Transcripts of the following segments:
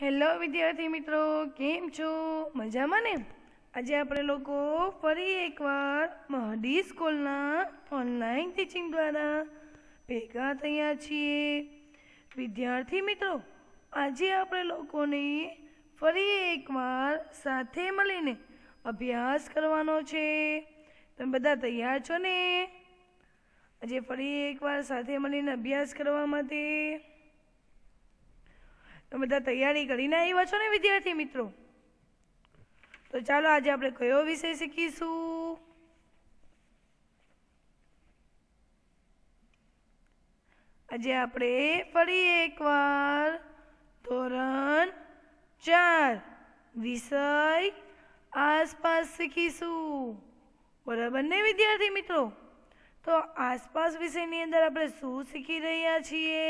Hello વિદ્યાર્થી મિત્રો કેમ છો મજામાં ને આજે આપણે લોકો ફરી એકવાર મહદી સ્કૂલના ઓનલાઈન ટીચિંગ દ્વારા ભેગા થયા છીએ વિદ્યાર્થી મિત્રો આજે આપણે લોકોને ફરી એકવાર સાથે મળીને અભ્યાસ કરવાનો છે તમે બધા તૈયાર છો ને આજે ફરી એકવાર સાથે મળીને અભ્યાસ કરવા માટે બધા તૈયારી કરીને આવ્યા છો ને વિદ્યાર્થી મિત્રો તો ચાલો આજે આપણે કયો વિષય શીખીશું આજે આપણે ફરી એકવાર ધોરણ ચાર વિષય આસપાસ શીખીશું બરાબર ને વિદ્યાર્થી મિત્રો તો આસપાસ વિષયની અંદર આપણે શું શીખી રહ્યા છીએ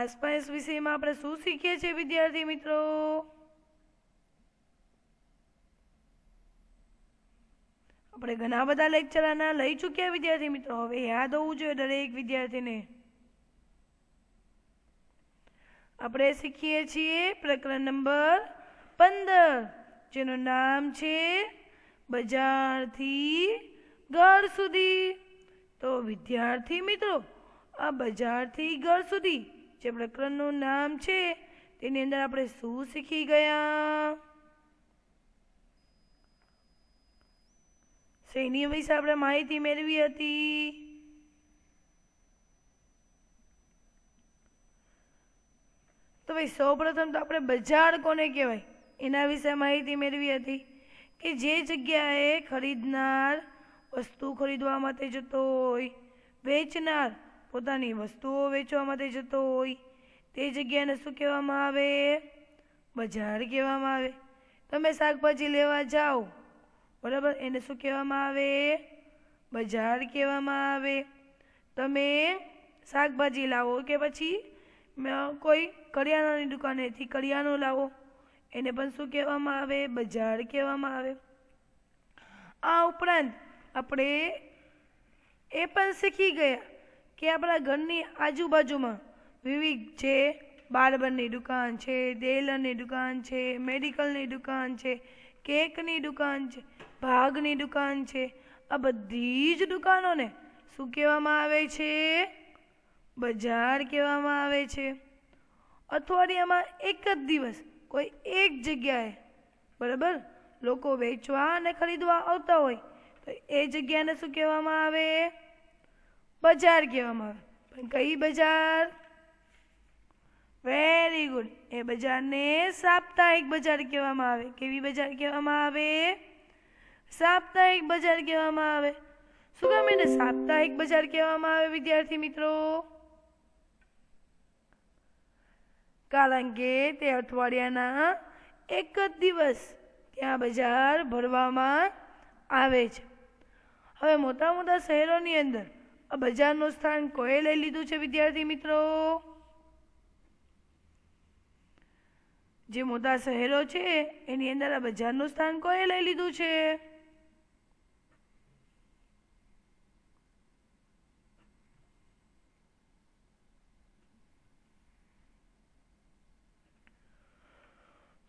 આસપાસ વિષયમાં આપણે શું શીખીએ છીએ વિદ્યાર્થી મિત્રો આપણે ઘણા બધા લેક્ચર આના લઈ ચૂક્યા વિદ્યાર્થી મિત્રો હવે યાદ હોવું જોઈએ દરેક વિદ્યાર્થીને આપણે શીખીએ છીએ પ્રકરણ નંબર પંદર જેનું નામ છે બજારથી ઘર સુધી તો વિદ્યાર્થી મિત્રો આ બજારથી ઘર સુધી જે પ્રકરણનું નામ છે તેની અંદર આપણે શું શીખી ગયા શેની વિશે આપણે માહિતી મેળવી હતી તો ભાઈ સૌ પ્રથમ તો આપણે બજાર કોને કહેવાય એના વિશે માહિતી મેળવી હતી કે જે જગ્યાએ ખરીદનાર વસ્તુ ખરીદવા માટે જતો હોય વેચનાર પોતાની વસ્તુઓ વેચવા માટે જતો હોય તે જગ્યાને શું કહેવામાં આવે બજાર કહેવામાં આવે તમે શાકભાજી લેવા જાઓ બરાબર એને શું કહેવામાં આવે બજાર કહેવામાં આવે તમે શાકભાજી લાવો કે પછી કોઈ કરિયાણાની દુકાનેથી કરિયાણું લાવો એને પણ શું કહેવામાં આવે બજાર કહેવામાં આવે આ ઉપરાંત આપણે એ પણ શીખી ગયા કે આપણા ઘરની આજુબાજુમાં વિવિધ છે બાર્બરની દુકાન છે ટેલરની દુકાન છે મેડિકલની દુકાન છે કેકની દુકાન છે ભાગની દુકાન છે આ બધી જ દુકાનોને શું કહેવામાં આવે છે બજાર કહેવામાં આવે છે અઠવાડિયામાં એક જ દિવસ કોઈ એક જગ્યાએ બરાબર લોકો વેચવા અને ખરીદવા આવતા હોય તો એ જગ્યાને શું કહેવામાં આવે બજાર કહેવામાં આવે પણ કઈ બજાર વેરી ગુડ એ બજારને સાપ્તાહિક બજાર કહેવામાં આવે કેવી બજાર કહેવામાં આવે સાપ્તાહિક બજાર કહેવામાં આવે શું કામ એને સાપ્તાહિક બજાર કહેવામાં આવે વિદ્યાર્થી મિત્રો કારણ કે તે અઠવાડિયાના એક જ દિવસ ત્યાં બજાર ભરવામાં આવે છે હવે મોટા મોટા શહેરોની અંદર આ બજારનું સ્થાન કોએ લઈ લીધું છે વિદ્યાર્થી મિત્રો જે મોટા શહેરો છે એની અંદર આ બજારનું સ્થાન કોએ લઈ લીધું છે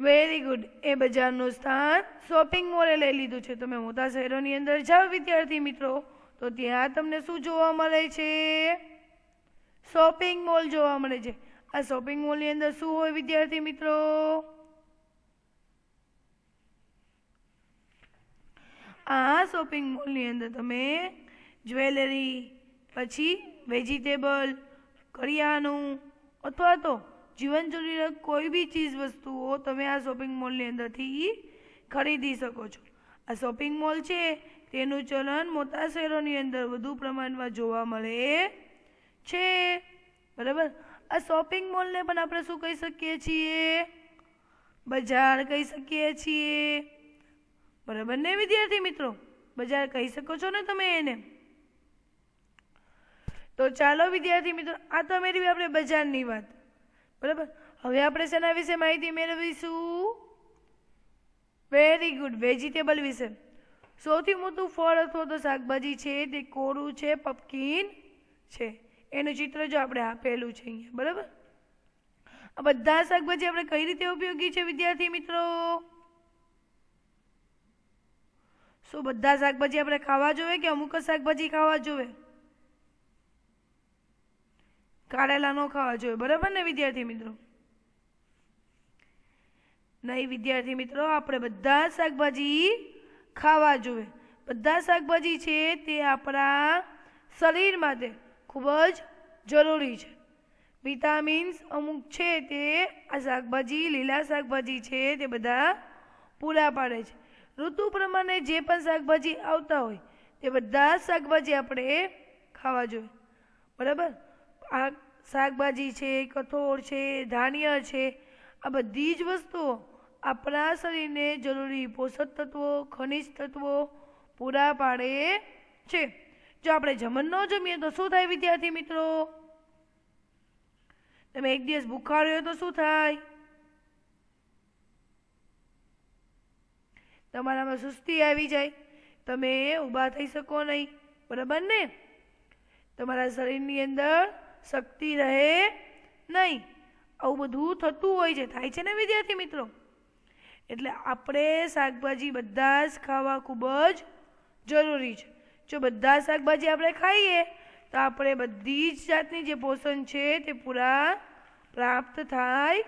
વેરી ગુડ એ બજારનું સ્થાન શોપિંગ મોલે લઈ લીધું છે તમે મોટા શહેરોની અંદર જાઓ વિદ્યાર્થી મિત્રો તો ત્યાં તમને શું જોવા મળે છે શોપિંગ મોલ જોવા મળે છે આ શોપિંગ મોલની અંદર શું હોય વિદ્યાર્થી મિત્રો આ શોપિંગ મોલની અંદર તમે જ્વેલરી પછી વેજીટેબલ કરિયાનું અથવા તો જીવન જરૂરિયાત કોઈ બી ચીજ વસ્તુઓ તમે આ શોપિંગ મોલની અંદરથી ખરીદી શકો છો આ શોપિંગ મોલ છે તેનું ચલણ મોટા શહેરોની અંદર વધુ પ્રમાણમાં જોવા મળે છે બરાબર આ શોપિંગ મોલને પણ આપણે શું કહી શકીએ છીએ બજાર કહી શકીએ છીએ બરાબર ને વિદ્યાર્થી મિત્રો બજાર કહી શકો છો ને તમે એને તો ચાલો વિદ્યાર્થી મિત્રો આ તો મેળવી આપણે બજારની વાત બરાબર હવે આપણે શેના વિશે માહિતી મેળવીશું વેરી ગુડ વેજીટેબલ વિશે સૌથી મોટું ફળ અથવા તો શાકભાજી છે તે કોરું છે પપકીન છે એનું ચિત્ર જો આપણે આપેલું છે અહીંયા બરાબર આ બધા શાકભાજી આપણે કઈ રીતે ઉપયોગી છે વિદ્યાર્થી મિત્રો શું બધા શાકભાજી આપણે ખાવા જોઈએ કે અમુક જ શાકભાજી ખાવા જોઈએ કાળેલા ન ખાવા જોઈએ બરાબર ને વિદ્યાર્થી મિત્રો નહીં વિદ્યાર્થી મિત્રો આપણે બધા શાકભાજી ખાવા જોઈએ બધા શાકભાજી છે તે આપણા શરીર માટે ખૂબ જ જરૂરી છે વિટામિન્સ અમુક છે તે આ શાકભાજી લીલા શાકભાજી છે તે બધા પૂરા પાડે છે ઋતુ પ્રમાણે જે પણ શાકભાજી આવતા હોય તે બધા શાકભાજી આપણે ખાવા જોઈએ બરાબર આ શાકભાજી છે કઠોળ છે ધાન્ય છે આ બધી જ વસ્તુઓ આપણા શરીરને જરૂરી પોષક તત્વો ખનિજ તત્વો પૂરા પાડે છે જો આપણે જમણ ન જમીએ તો શું થાય વિદ્યાર્થી મિત્રો તમે એક દિવસ ભૂખા રહ્યો તો શું થાય તમારામાં સુસ્તી આવી જાય તમે ઊભા થઈ શકો નહીં બરાબર ને તમારા શરીરની અંદર શક્તિ રહે નહીં આવું બધું થતું હોય છે થાય છે ને વિદ્યાર્થી મિત્રો એટલે આપણે શાકભાજી બધા જ ખાવા ખૂબ જ જરૂરી છે જો બધા શાકભાજી આપણે ખાઈએ તો આપણે બધી જ જાતની જે પોષણ છે તે પૂરા પ્રાપ્ત થાય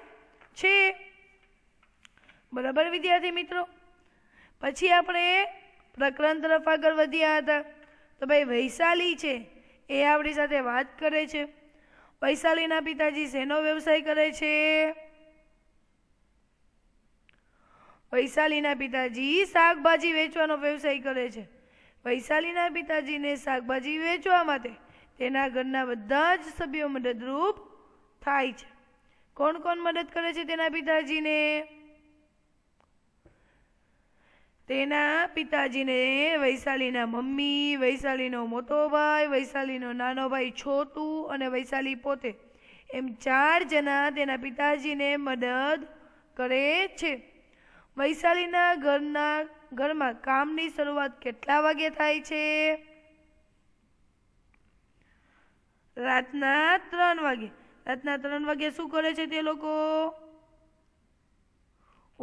છે બરાબર વિદ્યાર્થી મિત્રો પછી આપણે પ્રકરણ તરફ આગળ વધ્યા હતા તો ભાઈ વૈશાલી છે એ આપણી સાથે વાત કરે છે વૈશાલીના પિતાજી શેનો વ્યવસાય કરે છે વૈશાલીના પિતાજી શાકભાજી વેચવાનો વ્યવસાય કરે છે વૈશાલીના પિતાજીને શાકભાજી વેચવા માટે તેના ઘરના બધા જ સભ્યો મદદરૂપ થાય છે કોણ કોણ મદદ કરે છે તેના પિતાજીને તેના પિતાજીને વૈશાલીના મમ્મી વૈશાલીનો મોટો ભાઈ વૈશાલીનો નાનો ભાઈ છોટુ અને વૈશાલી પોતે એમ ચાર જણા તેના પિતાજીને મદદ કરે છે વૈશાલીના ઘરના ઘરમાં કામની શરૂઆત કેટલા વાગે થાય છે રાતના ત્રણ વાગે રાતના ત્રણ વાગે શું કરે છે તે લોકો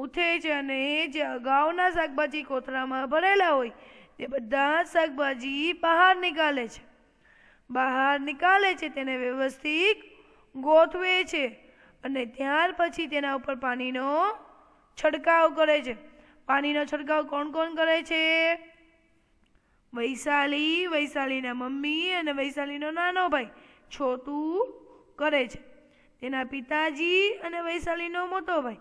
ઉઠે છે અને જે અગાઉના શાકભાજી કોથળામાં ભરેલા હોય તે બધા શાકભાજી બહાર નીકાળે છે બહાર નીકાળે છે તેને વ્યવસ્થિત ગોઠવે છે અને ત્યાર પછી તેના ઉપર પાણીનો છંટકાવ કરે છે પાણીનો છંટકાવ કોણ કોણ કરે છે વૈશાલી વૈશાલીના મમ્મી અને વૈશાલીનો નાનો ભાઈ છોતું કરે છે તેના પિતાજી અને વૈશાલીનો મોટો ભાઈ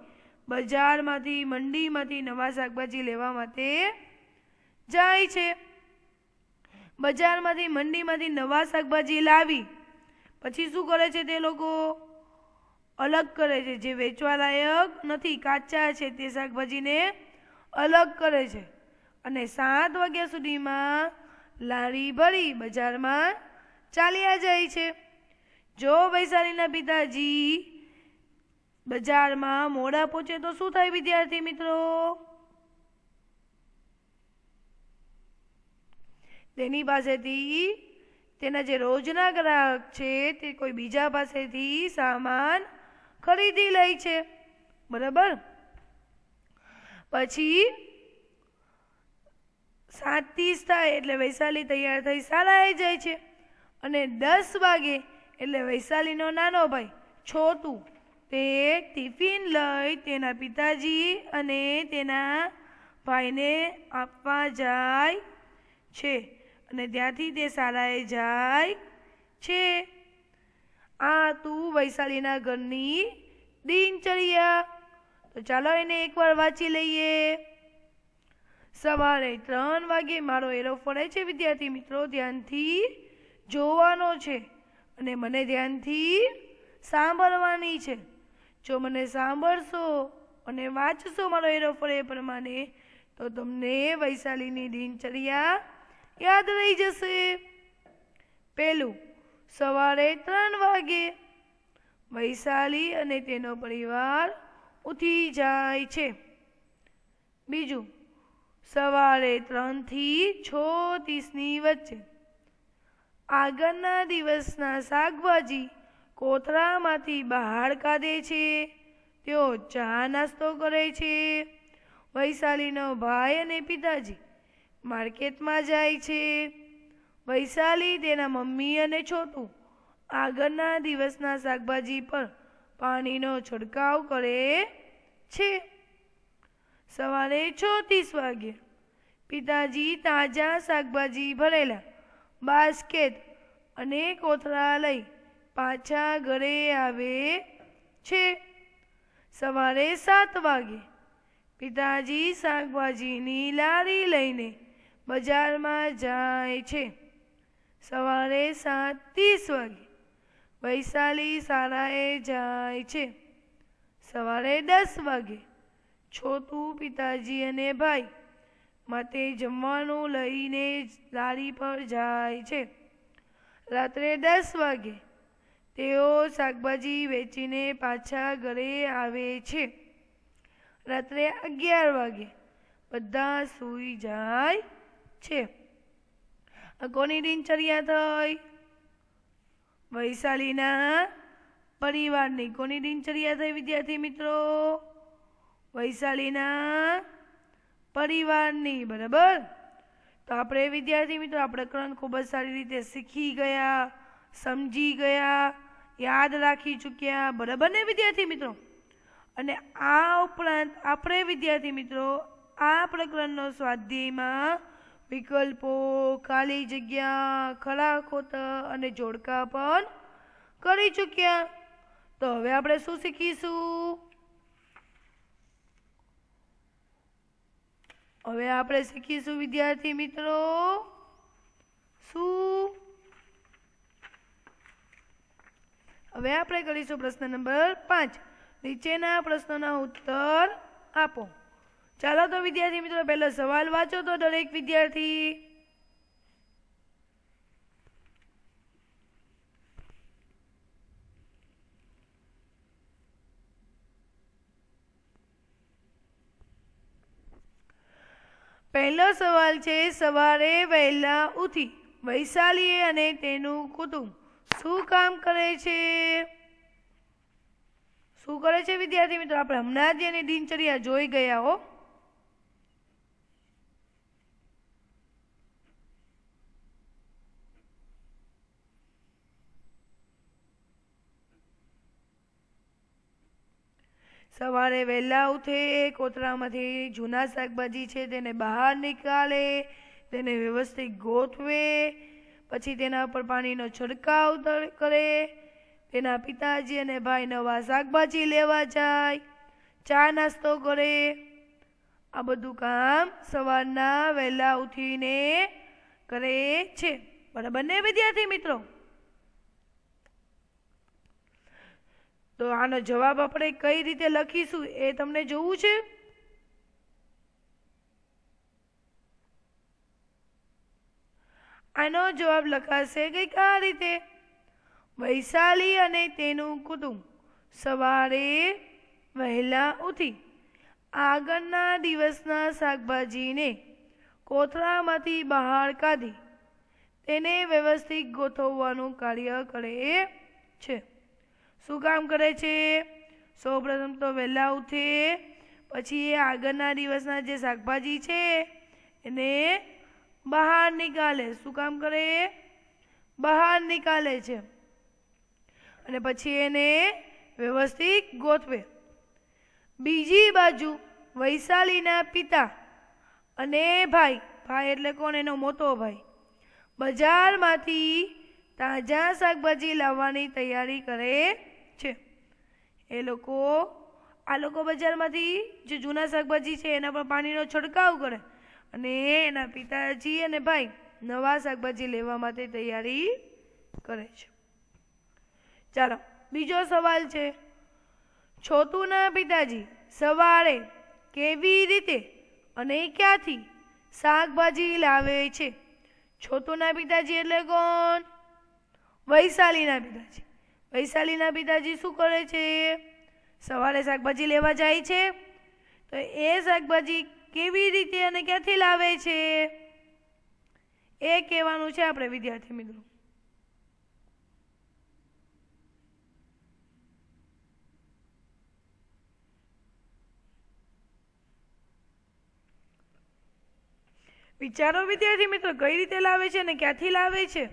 બજારમાંથી મંડીમાંથી નવા શાકભાજી લેવા માટે જાય છે બજારમાંથી મંડીમાંથી નવા શાકભાજી લાવી પછી શું કરે છે તે લોકો અલગ કરે છે જે વેચવાલાયક નથી કાચા છે તે શાકભાજીને અલગ કરે છે અને સાત વાગ્યા સુધીમાં લારી ભરી બજારમાં ચાલ્યા જાય છે જો વૈશાલીના પિતાજી બજારમાં મોડા પહોંચે તો શું થાય વિદ્યાર્થી મિત્રો તેની પાસેથી તેના જે રોજના ગ્રાહક છે તે કોઈ બીજા પાસેથી સામાન ખરીદી લે છે બરાબર પછી સાત ત્રીસ થાય એટલે વૈશાલી તૈયાર થઈ શાળાએ જાય છે અને દસ વાગે એટલે વૈશાલીનો નાનો ભાઈ છોટું તે ટિફિન લઈ તેના પિતાજી અને તેના ભાઈને આપવા જાય છે અને ત્યાંથી તે શાળાએ જાય છે આ તું વૈશાલીના ઘરની દિનચર્યા તો ચાલો એને એકવાર વાંચી લઈએ સવારે ત્રણ વાગે મારો એરો ફરે છે વિદ્યાર્થી મિત્રો ધ્યાનથી જોવાનો છે અને મને ધ્યાનથી સાંભળવાની છે જો મને સાંભળશો અને વાંચશો મારો એરો ફરે એ પ્રમાણે તો તમને વૈશાલીની દિનચર્યા યાદ રહી જશે પહેલું સવારે ત્રણ વાગે વૈશાલી અને તેનો પરિવાર ઉઠી જાય છે બીજું સવારે ત્રણથી છ ત્રીસની વચ્ચે આગળના દિવસના શાકભાજી કોથળામાંથી બહાર કાઢે છે તેઓ ચા નાસ્તો કરે છે વૈશાલીનો ભાઈ અને પિતાજી માર્કેટમાં જાય છે વૈશાલી તેના મમ્મી અને છોટું આગળના દિવસના શાકભાજી પર પાણીનો છંટકાવ કરે છે સવારે છ ત્રીસ વાગે પિતાજી તાજા શાકભાજી ભરેલા બાસ્કેટ અને કોથળા લઈ પાછા ઘરે આવે છે સવારે સાત વાગે પિતાજી શાકભાજીની લારી લઈને બજારમાં જાય છે સવારે સાત ત્રીસ વાગે વૈશાલી શાળાએ જાય છે સવારે દસ વાગે છોતું પિતાજી અને ભાઈ માટે જમવાનું લઈને લારી પર જાય છે રાત્રે દસ વાગે તેઓ શાકભાજી વેચીને પાછા ઘરે આવે છે રાત્રે અગિયાર વાગે બધા સૂઈ જાય છે કોની દિનચર્યા થઈ વૈશાલીના પરિવારની કોની દિનચર્યા થઈ વિદ્યાર્થી મિત્રો વૈશાલીના પરિવારની બરાબર તો આપણે વિદ્યાર્થી મિત્રો આપણે ક્રમ ખૂબ જ સારી રીતે શીખી ગયા સમજી ગયા યાદ રાખી ચૂક્યા બરાબર ને વિદ્યાર્થી મિત્રો અને આ ઉપરાંત આપણે વિદ્યાર્થી મિત્રો આ પ્રકરણનો સ્વાધ્યાયમાં વિકલ્પો ખાલી જગ્યા ખરા ખોતા અને જોડકા પણ કરી ચૂક્યા તો હવે આપણે શું શીખીશું હવે આપણે શીખીશું વિદ્યાર્થી મિત્રો શું હવે આપણે કરીશું પ્રશ્ન નંબર પાંચ નીચેના પ્રશ્નોના ઉત્તર આપો ચાલો તો વિદ્યાર્થી મિત્રો પહેલો સવાલ વાંચો તો દરેક વિદ્યાર્થી પહેલો સવાલ છે સવારે વહેલા ઉઠી વૈશાલી અને તેનું કુટુંબ શું કામ કરે છે શું કરે છે વિદ્યાર્થી મિત્રો આપણે હમણાં જ એની દિનચર્યા જોઈ ગયા હો સવારે વહેલા ઉઠે કોતરામાંથી જૂના શાકભાજી છે તેને બહાર નીકાળે તેને વ્યવસ્થિત ગોઠવે પછી તેના ઉપર પાણીનો છંટકાવ કરે તેના પિતાજી અને ભાઈ નવા શાકભાજી લેવા જાય ચા નાસ્તો કરે આ બધું કામ સવારના વહેલા ઉઠીને કરે છે બરાબર ને વિદ્યાર્થી મિત્રો તો આનો જવાબ આપણે કઈ રીતે લખીશું એ તમને જોવું છે આનો જવાબ લખાશે કે આ રીતે વૈશાલી અને તેનું કુટુંબ સવારે વહેલા ઉઠી આગળના દિવસના શાકભાજીને કોથળામાંથી બહાર કાઢી તેને વ્યવસ્થિત ગોઠવવાનું કાર્ય કરે છે શું કામ કરે છે સૌપ્રથમ તો વહેલા ઉઠે પછી એ આગળના દિવસના જે શાકભાજી છે એને બહાર નીકાળે શું કામ કરે બહાર નીકાળે છે અને પછી એને વ્યવસ્થિત ગોઠવે બીજી બાજુ વૈશાલીના પિતા અને ભાઈ ભાઈ એટલે કોણ એનો મોટો ભાઈ બજારમાંથી તાજા શાકભાજી લાવવાની તૈયારી કરે છે એ લોકો આ લોકો બજારમાંથી જે જૂના શાકભાજી છે એના પર પાણીનો છંટકાવ કરે અને એના પિતાજી અને ભાઈ નવા શાકભાજી લેવા માટે તૈયારી કરે છે ચાલો બીજો સવાલ છે છોતુના પિતાજી સવારે કેવી રીતે અને ક્યાંથી શાકભાજી લાવે છે છોતુના પિતાજી એટલે કોણ વૈશાલીના પિતાજી વૈશાલીના પિતાજી શું કરે છે સવારે શાકભાજી લેવા જાય છે તો એ શાકભાજી કેવી રીતે અને ક્યાંથી લાવે છે એ કહેવાનું છે આપણે વિદ્યાર્થી મિત્રો વિચારો વિદ્યાર્થી મિત્રો કઈ રીતે લાવે છે અને ક્યાંથી લાવે છે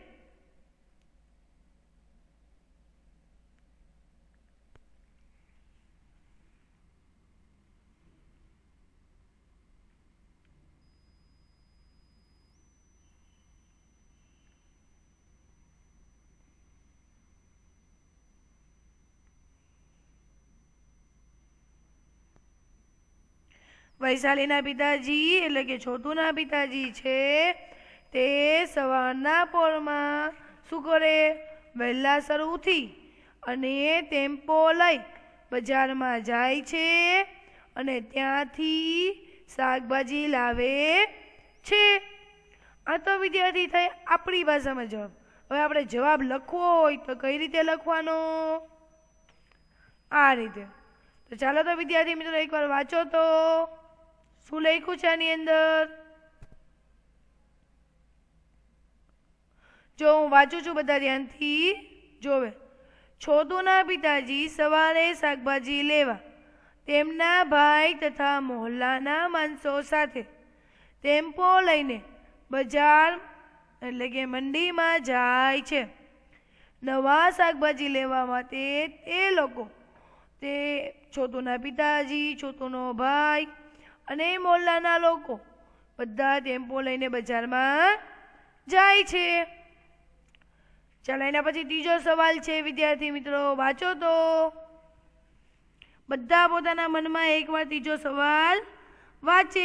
વૈશાલીના પિતાજી એટલે કે છોટુના પિતાજી છે તે સવારના પોરમાં શું કરે વહેલાસર ઉઠી અને ટેમ્પો લઈ બજારમાં જાય છે અને ત્યાંથી શાકભાજી લાવે છે આ તો વિદ્યાર્થી થઈ આપણી ભાષામાં જવાબ હવે આપણે જવાબ લખવો હોય તો કઈ રીતે લખવાનો આ રીતે તો ચાલો તો વિદ્યાર્થી મિત્રો એકવાર વાંચો તો શું લખ્યું છે આની અંદર જો હું વાંચું છું બધા ધ્યાનથી જોવે છોતુના પિતાજી સવારે શાકભાજી લેવા તેમના ભાઈ તથા મોહલ્લાના માણસો સાથે ટેમ્પો લઈને બજાર એટલે કે મંડીમાં જાય છે નવા શાકભાજી લેવા માટે તે લોકો તે છોતુના પિતાજી છોતુનો ભાઈ અને એ મોલ્લાના લોકો બધા ટેમ્પો લઈને બજારમાં જાય છે ચાલો એના પછી ત્રીજો સવાલ છે વિદ્યાર્થી મિત્રો વાંચો તો બધા પોતાના મનમાં એકવાર ત્રીજો સવાલ વાંચે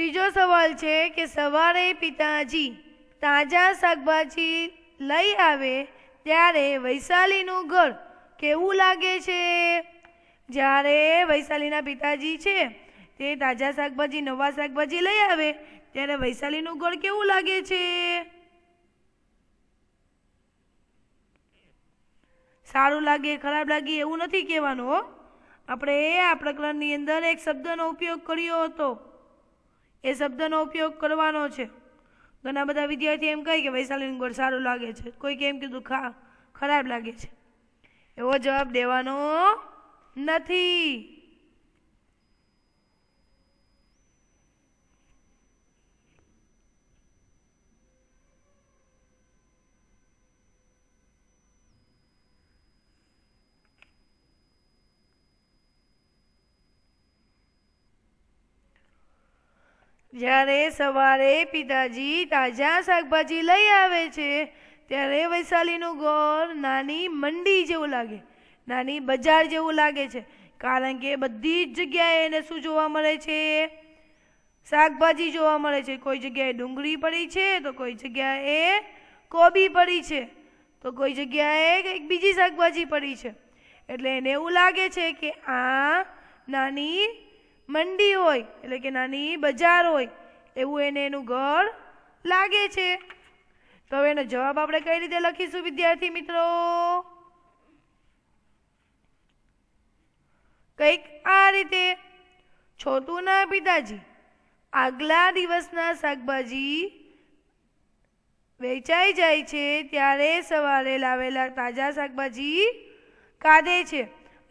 ત્રીજો સવાલ છે કે સવારે પિતાજી તાજા શાકભાજી લઈ આવે ત્યારે વૈશાલીનું ઘર કેવું લાગે છે જ્યારે વૈશાલીના પિતાજી છે તે તાજા શાકભાજી નવા શાકભાજી લઈ આવે ત્યારે વૈશાલીનું ઘર કેવું લાગે છે સારું લાગે ખરાબ લાગે એવું નથી કહેવાનું આપણે આ પ્રકરણની અંદર એક શબ્દનો ઉપયોગ કર્યો હતો એ શબ્દનો ઉપયોગ કરવાનો છે ઘણા બધા વિદ્યાર્થી એમ કહે કે વૈશાલીનું ગોળ સારું લાગે છે કોઈ કેમ કીધું ખા ખરાબ લાગે છે એવો જવાબ દેવાનો નથી જ્યારે સવારે પિતાજી તાજા શાકભાજી લઈ આવે છે ત્યારે વૈશાલીનું ઘર નાની મંડી જેવું લાગે નાની બજાર જેવું લાગે છે કારણ કે બધી જ જગ્યાએ એને શું જોવા મળે છે શાકભાજી જોવા મળે છે કોઈ જગ્યાએ ડુંગળી પડી છે તો કોઈ જગ્યાએ કોબી પડી છે તો કોઈ જગ્યાએ કંઈક બીજી શાકભાજી પડી છે એટલે એને એવું લાગે છે કે આ નાની મંડી હોય એટલે કે નાની બજાર હોય એવું એને એનું ઘર લાગે છે તો હવે એનો જવાબ આપણે કઈ રીતે લખીશું વિદ્યાર્થી મિત્રો કંઈક આ રીતે છોટુના પિતાજી આગલા દિવસના શાકભાજી વેચાઈ જાય છે ત્યારે સવારે લાવેલા તાજા શાકભાજી કાઢે છે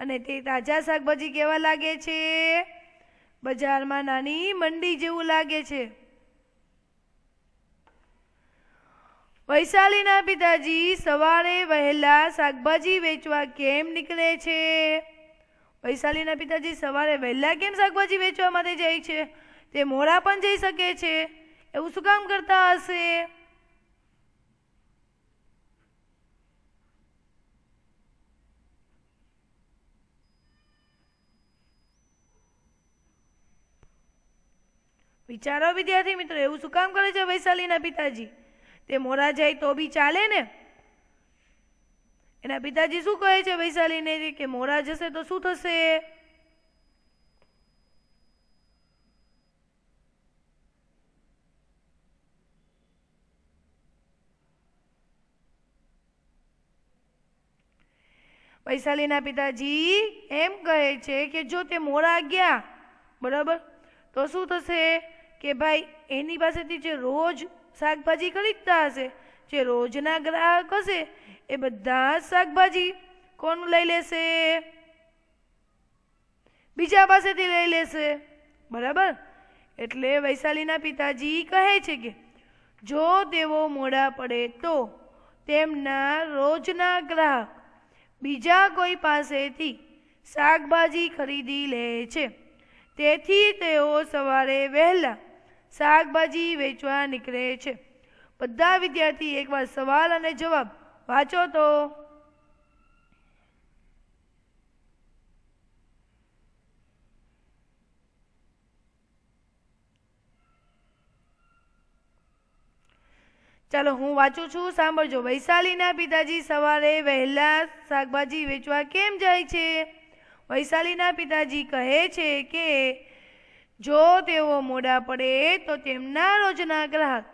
અને તે તાજા શાકભાજી કેવા લાગે છે બજારમાં નાની મંડી જેવું લાગે છે વૈશાલીના પિતાજી સવારે વહેલા શાકભાજી વેચવા કેમ નીકળે છે વૈશાલીના પિતાજી સવારે વહેલા કેમ શાકભાજી વેચવા માટે જાય છે તે મોડા પણ જઈ શકે છે એવું શું કામ કરતા હશે વિચારો વિદ્યાર્થી મિત્રો એવું શું કામ કરે છે વૈશાલીના પિતાજી તે મોરા જાય તો બી ચાલે ને એના પિતાજી શું કહે છે વૈશાલીને કે મોરા જશે તો શું થશે વૈશાલીના પિતાજી એમ કહે છે કે જો તે મોરા ગયા બરાબર તો શું થશે કે ભાઈ એની પાસેથી જે રોજ શાકભાજી ખરીદતા હશે જે રોજના ગ્રાહક હશે એ બધા જ શાકભાજી કોણ લઈ લેશે બીજા પાસેથી લઈ લેશે બરાબર એટલે વૈશાલીના પિતાજી કહે છે કે જો તેઓ મોડા પડે તો તેમના રોજના ગ્રાહક બીજા કોઈ પાસેથી શાકભાજી ખરીદી લે છે તેથી તેઓ સવારે વહેલા શાકભાજી વેચવા નીકળે છે બધા વિદ્યાર્થી એકવાર સવાલ અને જવાબ વાંચો તો ચાલો હું વાંચું છું સાંભળજો વૈશાલીના પિતાજી સવારે વહેલા શાકભાજી વેચવા કેમ જાય છે વૈશાલીના પિતાજી કહે છે કે જો તેઓ મોડા પડે તો તેમના રોજના ગ્રાહક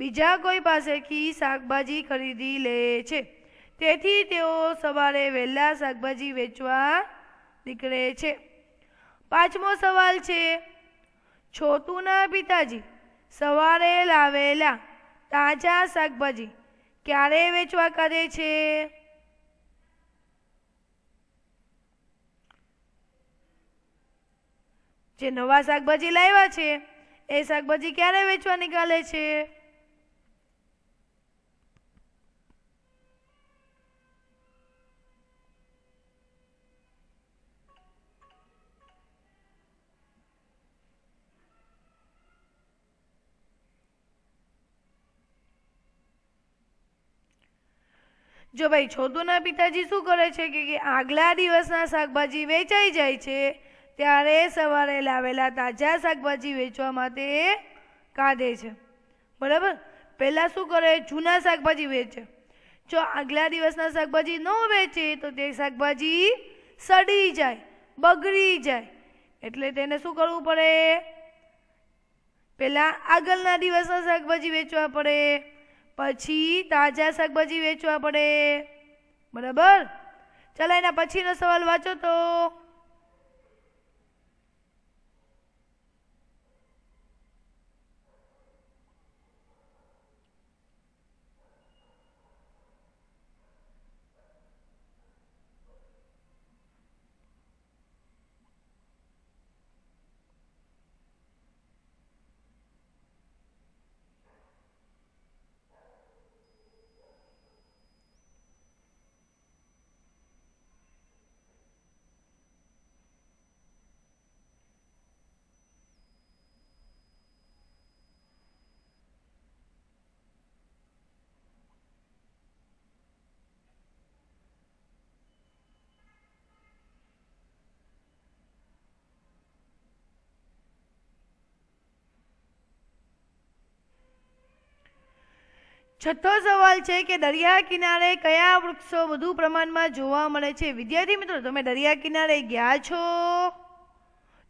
બીજા કોઈ પાસેથી શાકભાજી ખરીદી લે છે તેથી તેઓ સવારે વહેલા શાકભાજી વેચવા નીકળે છે પાંચમો સવાલ છે છોતુના પિતાજી સવારે લાવેલા તાજા શાકભાજી ક્યારે વેચવા કરે છે જે નવા શાકભાજી લાવ્યા છે એ શાકભાજી ક્યારે વેચવા નીકાળે છે જો ભાઈ છોતુના પિતાજી શું કરે છે કે આગલા દિવસના શાકભાજી વેચાઈ જાય છે ત્યારે સવારે લાવેલા તાજા શાકભાજી વેચવા માટે કાઢે છે બરાબર પહેલાં શું કરે જૂના શાકભાજી વેચે જો આગલા દિવસના શાકભાજી ન વેચે તો તે શાકભાજી સડી જાય બગડી જાય એટલે તેને શું કરવું પડે પહેલાં આગળના દિવસના શાકભાજી વેચવા પડે પછી તાજા શાકભાજી વેચવા પડે બરાબર ચાલો એના પછીનો સવાલ વાંચો તો છઠ્ઠો સવાલ છે કે દરિયા કિનારે કયા વૃક્ષો વધુ પ્રમાણમાં જોવા મળે છે વિદ્યાર્થી મિત્રો તમે દરિયા કિનારે ગયા છો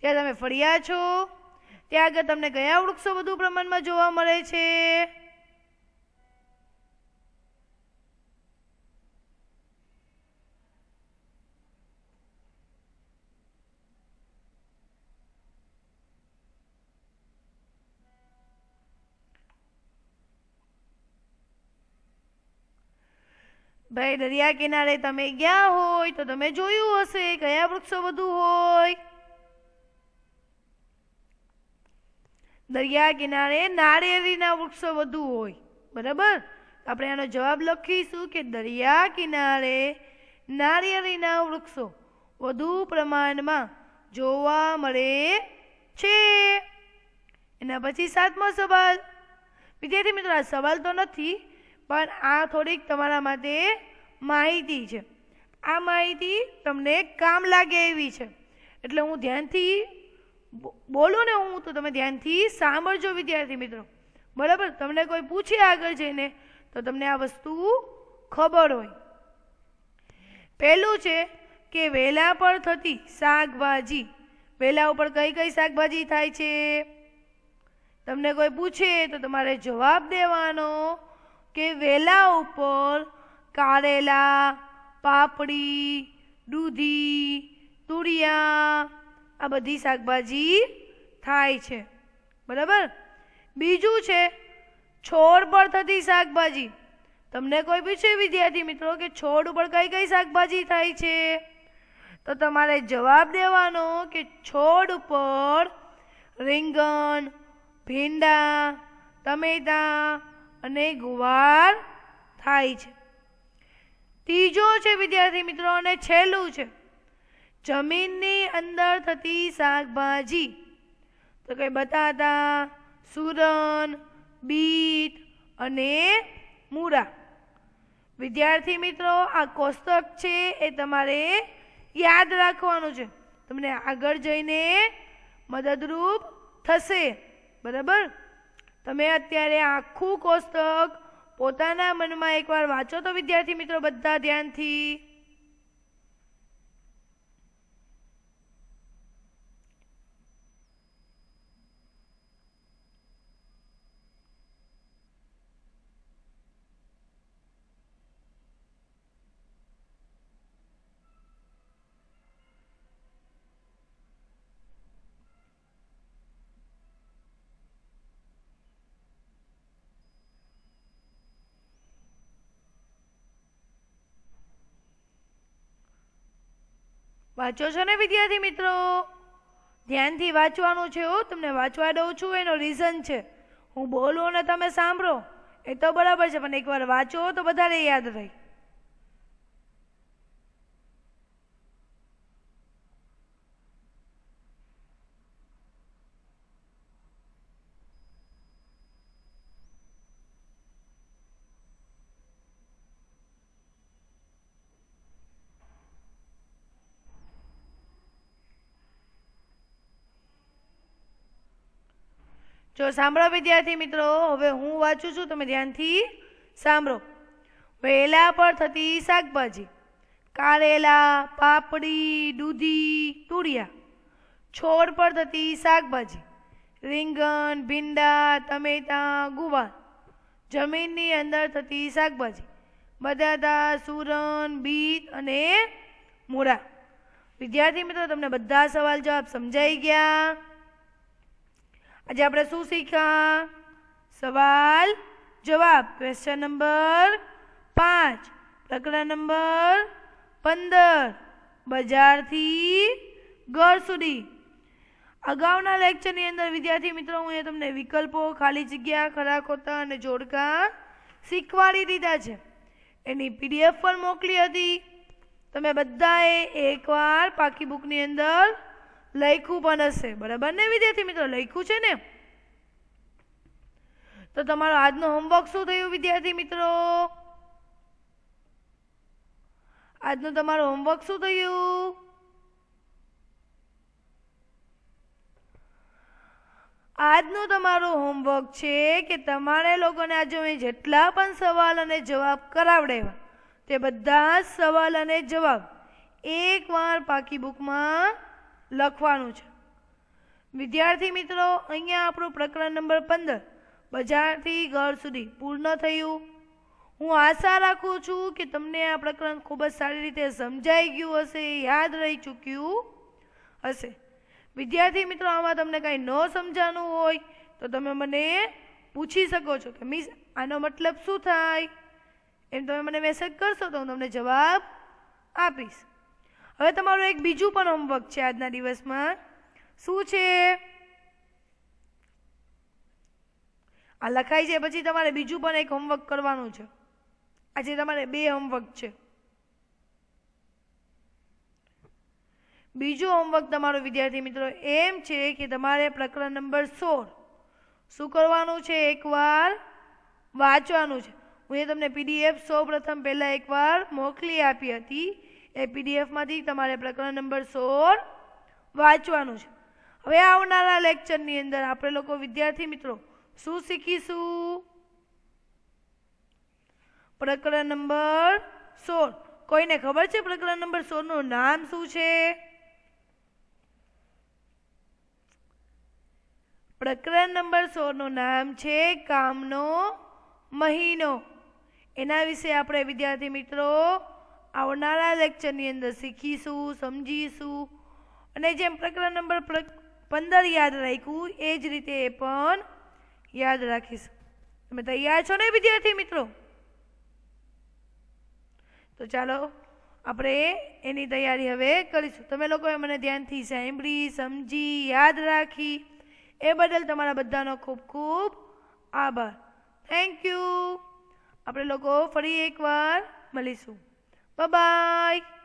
ત્યાં તમે ફર્યા છો ત્યાં આગળ તમને કયા વૃક્ષો વધુ પ્રમાણમાં જોવા મળે છે ભાઈ દરિયા કિનારે તમે ગયા હોય તો તમે જોયું હશે કયા વૃક્ષો બધું હોય દરિયા કિનારે નાળિયેરીના વૃક્ષો વધુ હોય બરાબર આપણે આનો જવાબ લખીશું કે દરિયા કિનારે નાળિયેરીના વૃક્ષો વધુ પ્રમાણમાં જોવા મળે છે એના પછી સાતમો સવાલ વિદ્યાર્થી મિત્રો આ સવાલ તો નથી પણ આ થોડીક તમારા માટે માહિતી છે આ માહિતી તમને કામ લાગે એવી છે એટલે હું ધ્યાનથી બોલું ને હું તો તમે ધ્યાનથી સાંભળજો વિદ્યાર્થી મિત્રો બરાબર તમને કોઈ પૂછે આગળ જઈને તો તમને આ વસ્તુ ખબર હોય પહેલું છે કે વહેલા પર થતી શાકભાજી વહેલા ઉપર કઈ કઈ શાકભાજી થાય છે તમને કોઈ પૂછે તો તમારે જવાબ દેવાનો કે વેલા ઉપર કારેલા પાપડી દૂધી તુરિયા આ બધી શાકભાજી થાય છે બરાબર બીજું છે છોડ પર થતી શાકભાજી તમને કોઈ પૂછે વિદ્યાર્થી મિત્રો કે છોડ ઉપર કઈ કઈ શાકભાજી થાય છે તો તમારે જવાબ દેવાનો કે છોડ ઉપર રીંગણ ભીંડા ટમેટાં અને ગુવાર થાય છે ત્રીજો છે વિદ્યાર્થી મિત્રો અને છેલ્લું છે જમીનની અંદર થતી શાકભાજી તો કે બટાટા સુરણ બીટ અને મૂળા વિદ્યાર્થી મિત્રો આ કોષ્ટક છે એ તમારે યાદ રાખવાનું છે તમને આગળ જઈને મદદરૂપ થશે બરાબર તમે અત્યારે આખું કોષ્ટક પોતાના મનમાં એકવાર વાંચો તો વિદ્યાર્થી મિત્રો બધા ધ્યાનથી વાંચો છો ને વિદ્યાર્થી મિત્રો ધ્યાનથી વાંચવાનું છે હું તમને વાંચવા દઉં છું એનો રીઝન છે હું બોલું અને તમે સાંભળો એ તો બરાબર છે પણ એકવાર વાંચો તો વધારે યાદ રહે જો સાંભળો વિદ્યાર્થી મિત્રો હવે હું વાંચું છું તમે ધ્યાનથી સાંભળો વેલા પર થતી શાકભાજી કારેલા પાપડી દૂધી તુરિયા છોડ પર થતી શાકભાજી રીંગણ ભીંડા ટમેટાં ગુવાર જમીનની અંદર થતી શાકભાજી બટાટા સુરણ બીટ અને મૂળા વિદ્યાર્થી મિત્રો તમને બધા સવાલ જવાબ સમજાઈ ગયા આજે આપણે શું શીખ્યા સવાલ જવાબ ક્વેશ્ચન નંબર પાંચ પ્રકરણ નંબર પંદર બજારથી ઘર સુધી અગાઉના લેક્ચરની અંદર વિદ્યાર્થી મિત્રો હું એ તમને વિકલ્પો ખાલી જગ્યા ખરા ખોટા અને જોડકા શીખવાડી દીધા છે એની પીડીએફ પણ મોકલી હતી તમે બધાએ એકવાર પાકી બુકની અંદર લખ્યું પણ હશે બરાબર ને વિદ્યાર્થી મિત્રો લખ્યું છે ને તો તમારો આજનો હોમવર્ક શું થયું વિદ્યાર્થી મિત્રો આજનું તમારું હોમવર્ક શું થયું આજનું તમારું હોમવર્ક છે કે તમારે લોકોને આજે મેં જેટલા પણ સવાલ અને જવાબ કરાવડાવ્યા તે બધા સવાલ અને જવાબ એકવાર પાકી બુકમાં લખવાનું છે વિદ્યાર્થી મિત્રો અહીંયા આપણું પ્રકરણ નંબર પંદર બજારથી ઘર સુધી પૂર્ણ થયું હું આશા રાખું છું કે તમને આ પ્રકરણ ખૂબ જ સારી રીતે સમજાઈ ગયું હશે યાદ રહી ચૂક્યું હશે વિદ્યાર્થી મિત્રો આમાં તમને કાંઈ ન સમજાનું હોય તો તમે મને પૂછી શકો છો કે મીન્સ આનો મતલબ શું થાય એમ તમે મને મેસેજ કરશો તો હું તમને જવાબ આપીશ હવે તમારું એક બીજું પણ હોમવર્ક છે આજના દિવસમાં શું છે આ લખાય છે પછી તમારે બીજું પણ એક હોમવર્ક કરવાનું છે આજે તમારે બે હોમવર્ક છે બીજું હોમવર્ક તમારો વિદ્યાર્થી મિત્રો એમ છે કે તમારે પ્રકરણ નંબર સોળ શું કરવાનું છે એકવાર વાંચવાનું છે હું એ તમને પીડીએફ સૌ પ્રથમ પહેલાં એકવાર મોકલી આપી હતી એ પીડીએફમાંથી તમારે પ્રકરણ નંબર સોળ વાંચવાનું છે હવે આવનારા લેક્ચરની અંદર આપણે લોકો વિદ્યાર્થી મિત્રો શું શીખીશું પ્રકરણ નંબર સોળ કોઈને ખબર છે પ્રકરણ નંબર સોળનું નામ શું છે પ્રકરણ નંબર સોળનું નામ છે કામનો મહિનો એના વિશે આપણે વિદ્યાર્થી મિત્રો આવનારા લેક્ચરની અંદર શીખીશું સમજીશું અને જેમ પ્રકરણ નંબર પંદર યાદ રાખ્યું એ જ રીતે એ પણ યાદ રાખીશું તમે તૈયાર છો ને વિદ્યાર્થી મિત્રો તો ચાલો આપણે એની તૈયારી હવે કરીશું તમે લોકોએ મને ધ્યાનથી સાંભળી સમજી યાદ રાખી એ બદલ તમારા બધાનો ખૂબ ખૂબ આભાર થેન્ક યુ આપણે લોકો ફરી એકવાર મળીશું Bye-bye.